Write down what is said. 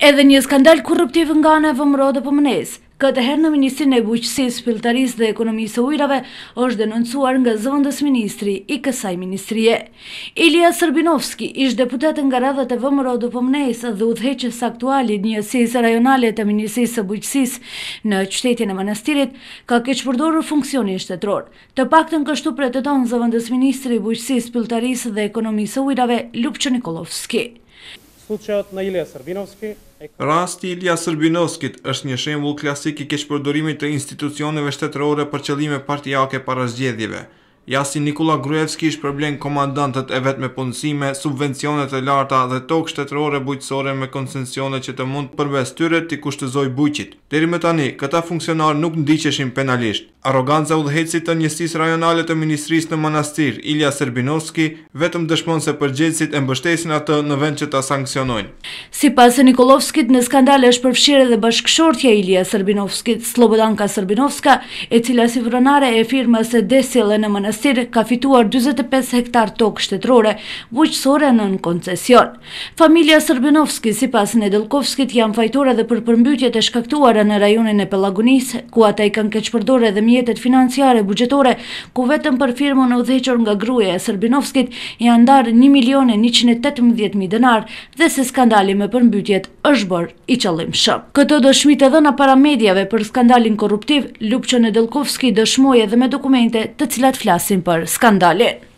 Edhe një skandal korruptiv nga në vëmëro dhe Këtë herë në Ministrinë e Buqësis, Filtaris dhe Ekonomisë e Ujrave, është denoncuar nga zëvëndës Ministri i kësaj Ministrie. Ilija Sërbinovski ishtë deputet nga radhët e vëmëro dhe pëmënesë dhe udheqës dheqës aktualit një sesë rajonale të Ministrisë e Buqësis në qëtetin e manastirit, ka keqëpërdorur funksionin shtetror. Të pak të në kështu për e të tonë zëvëndës Ministri i Buqësis, Filtaris dhe Ekonomisë Ujrave, Lupqë Nikolovski. në Ilija Sërbinovski, Rasti i Ilja Sërbinovskit është një shembull klasik i keqpërdorimit të institucioneve shtetërore për qëllime partijake para zgjedhjeve. Jasi Nikola Gruevski ish problem komandantët e vetë me punësime, subvencionet e larta dhe tokë shtetërore bujqësore me konsensione që të mund përbës tyre të kushtëzoj bujqit. Deri me tani, këta funksionar nuk ndiqeshin penalisht. Aroganza udhëhecit të njësisë rajonale të ministrisë në manastir, Ilja Serbinovski, vetëm dëshmon se përgjegjësit e mbështesin atë në vend që ta sankcionojnë. Si pas e Nikolovskit, në skandale është përfshire dhe bashkëshortja Ilja Serbinovskit, Slobodanka Serbinovska, e cila si vërënare e firma se desile në manastir, ka fituar 25 hektar tokë shtetrore, vujqësore në në koncesion. Familia Serbinovski, si pas në Edelkovskit, janë fajtore dhe për përmbytjet e shkaktuare në rajonin e Pelagunis, ku ata i kanë keqëpërdore dhe mjetet financiare bugjetore, ku vetëm për firmo në dheqor nga gruje e Sërbinovskit i andar 1.118.000 denar dhe se skandali me përmbytjet është bërë i qëllim shëmë. Këto dëshmite dhëna në paramedjave për skandalin korruptiv, Lupqën e Delkovski dëshmoje dhe me dokumente të cilat flasin për skandalin.